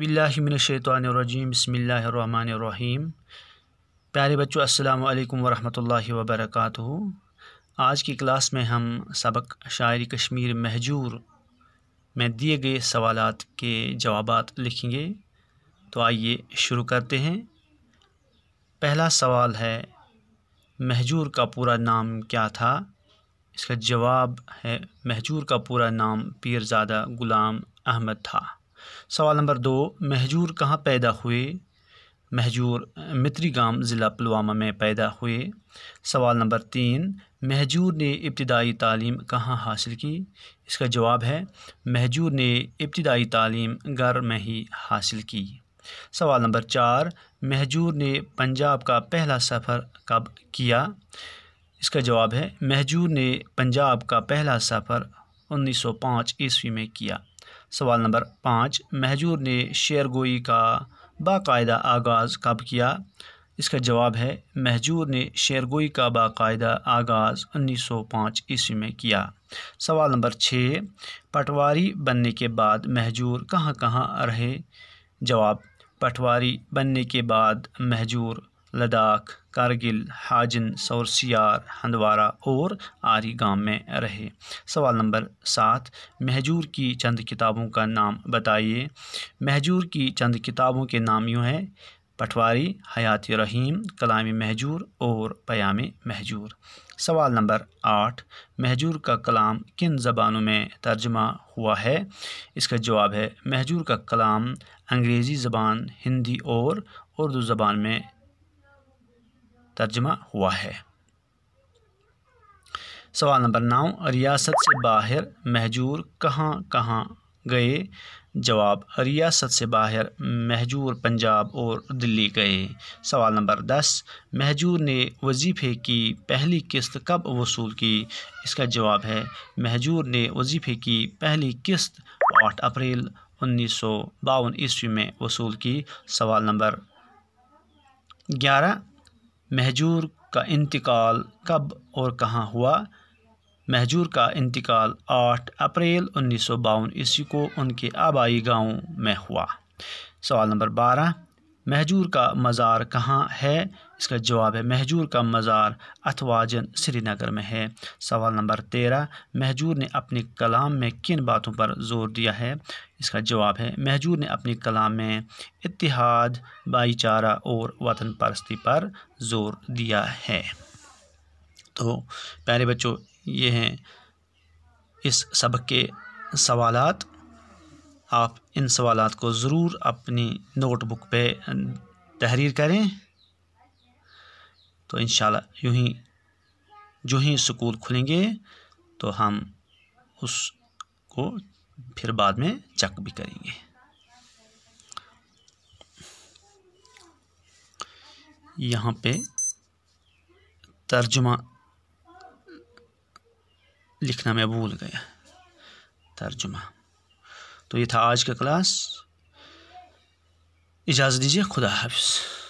من الشیطان الرجیم بسم اللہ الرحمن الرحیم پیارے بچوں السلام علیکم ورحمۃ اللہ وبرکاتہ آج کی کلاس میں ہم سبق شاعری کشمیر مہجور میں دیے گئے سوالات کے جوابات لکھیں گے تو آئیے شروع کرتے ہیں پہلا سوال ہے مہجور کا پورا نام کیا تھا اس کا جواب ہے مہجور کا پورا نام پیرزادہ غلام احمد تھا سوال نمبر دو مہجور کہاں پیدا ہوئے مہجور متری گام ضلع پلوامہ میں پیدا ہوئے سوال نمبر تین مہجور نے ابتدائی تعلیم کہاں حاصل کی اس کا جواب ہے مہجور نے ابتدائی تعلیم گھر میں ہی حاصل کی سوال نمبر چار مہجور نے پنجاب کا پہلا سفر کب کیا اس کا جواب ہے مہجور نے پنجاب کا پہلا سفر انیس سو پانچ عیسوی میں کیا سوال نمبر پانچ مہجور نے گوئی کا باقاعدہ آغاز کب کیا اس کا جواب ہے مہجور نے شعر گوئی کا باقاعدہ آغاز انیس سو پانچ عیسوی میں کیا سوال نمبر چھ پٹواری بننے کے بعد مہجور کہاں کہاں رہے جواب پٹواری بننے کے بعد مہجور لداخ کارگل حاجن سورسیار ہندوارہ ہندوارا اور آری گام میں رہے سوال نمبر سات مہجور کی چند کتابوں کا نام بتائیے مہجور کی چند کتابوں کے نام یوں ہیں پٹواری حیات رحیم کلام مہجور اور پیام مہجور سوال نمبر آٹھ مہجور کا کلام کن زبانوں میں ترجمہ ہوا ہے اس کا جواب ہے مہجور کا کلام انگریزی زبان ہندی اور اردو زبان میں ترجمہ ہوا ہے سوال نمبر نو ریاست سے باہر مہجور کہاں کہاں گئے جواب ریاست سے باہر مہجور پنجاب اور دلی گئے سوال نمبر دس مہجور نے وظیفے کی پہلی قسط کب وصول کی اس کا جواب ہے مہجور نے وظیفے کی پہلی قسط آٹھ اپریل انیس سو باون عیسوی میں وصول کی سوال نمبر گیارہ مہجور کا انتقال کب اور کہاں ہوا مہجور کا انتقال آٹھ اپریل انیس سو باون عیسوی کو ان کے آبائی گاؤں میں ہوا سوال نمبر بارہ مہجور کا مزار کہاں ہے اس کا جواب ہے مہجور کا مزار اتواجن سری نگر میں ہے سوال نمبر تیرہ مہجور نے اپنے کلام میں کن باتوں پر زور دیا ہے اس کا جواب ہے مہجور نے اپنے کلام میں اتحاد بھائی چارہ اور وطن پرستی پر زور دیا ہے تو پہلے بچوں یہ ہیں اس سبق کے سوالات آپ ان سوالات کو ضرور اپنی نوٹ بک پہ تحریر کریں تو انشاءاللہ یوں ہی جو ہی سکول کھلیں گے تو ہم اس کو پھر بعد میں چیک بھی کریں گے یہاں پہ ترجمہ لکھنا میں بھول گیا ترجمہ تو یہ تھا آج کا کلاس اجازت دیجیے خدا حافظ